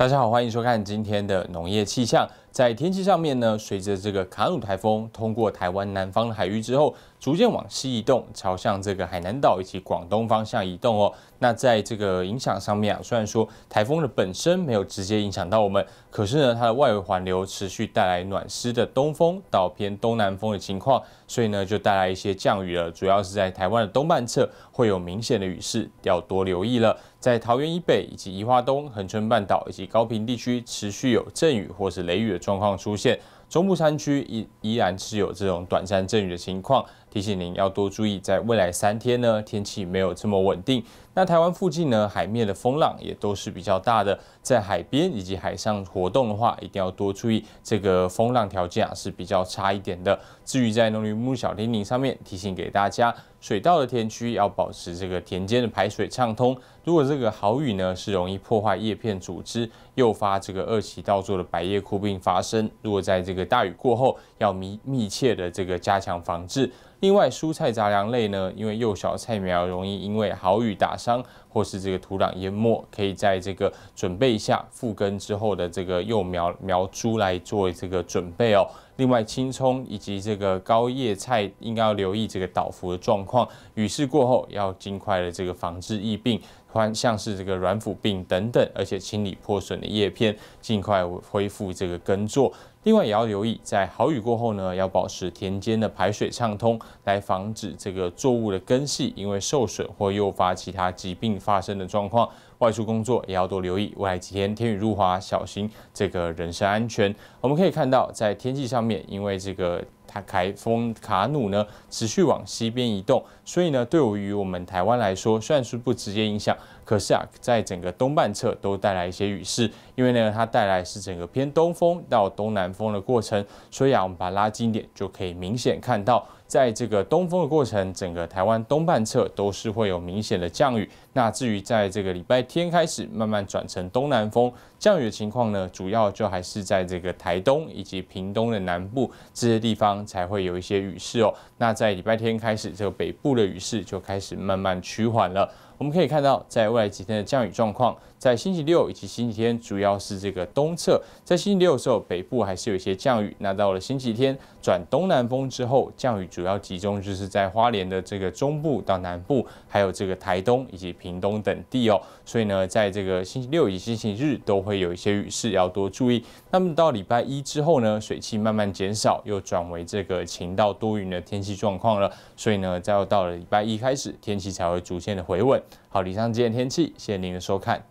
大家好，欢迎收看今天的农业气象。在天气上面呢，随着这个卡努台风通过台湾南方的海域之后，逐渐往西移动，朝向这个海南岛以及广东方向移动哦。那在这个影响上面啊，虽然说台风的本身没有直接影响到我们，可是呢，它的外围环流持续带来暖湿的东风到偏东南风的情况，所以呢，就带来一些降雨了。主要是在台湾的东半侧会有明显的雨势，要多留意了。在桃园以北以及宜化东、恒春半岛以及高平地区持续有阵雨或是雷雨的。状况出现。中部山区依依然是有这种短暂阵雨的情况，提醒您要多注意。在未来三天呢，天气没有这么稳定。那台湾附近呢，海面的风浪也都是比较大的。在海边以及海上活动的话，一定要多注意这个风浪条件啊是比较差一点的。至于在农林牧小天林上面提醒给大家，水稻的田区要保持这个田间的排水畅通。如果这个好雨呢，是容易破坏叶片组织，诱发这个二期稻作的白叶枯病发生。如果在这个大雨过后，要密密切的这个加强防治。另外，蔬菜杂粮类呢，因为幼小菜苗容易因为好雨打伤，或是这个土壤淹没，可以在这个准备一下复耕之后的这个幼苗苗株来做这个准备哦。另外，青葱以及这个高叶菜应该要留意这个倒伏的状况，雨势过后要尽快的这个防治疫病，像像是这个软腐病等等，而且清理破损的叶片，尽快恢复这个耕作。另外，也要留意在好雨过后呢，要保持田间的排水畅通。来防止这个作物的根系因为受损或诱发其他疾病发生的状况。外出工作也要多留意，未来几天天雨入华，小心这个人身安全。我们可以看到，在天气上面，因为这个。它台风卡努呢，持续往西边移动，所以呢，对于我们台湾来说，算是不直接影响。可是啊，在整个东半侧都带来一些雨势，因为呢，它带来是整个偏东风到东南风的过程，所以啊，我们把拉近点就可以明显看到，在这个东风的过程，整个台湾东半侧都是会有明显的降雨。那至于在这个礼拜天开始慢慢转成东南风，降雨的情况呢，主要就还是在这个台东以及屏东的南部这些地方。才会有一些雨势哦。那在礼拜天开始，这个北部的雨势就开始慢慢趋缓了。我们可以看到，在未来几天的降雨状况，在星期六以及星期天，主要是这个东侧。在星期六的时候，北部还是有一些降雨。那到了星期天，转东南风之后，降雨主要集中就是在花莲的这个中部到南部，还有这个台东以及屏东等地哦。所以呢，在这个星期六以及星期日都会有一些雨势，要多注意。那么到礼拜一之后呢，水汽慢慢减少，又转为。这个晴到多云的天气状况了，所以呢，再要到了礼拜一开始，天气才会逐渐的回稳。好，以上即天气，谢谢您的收看。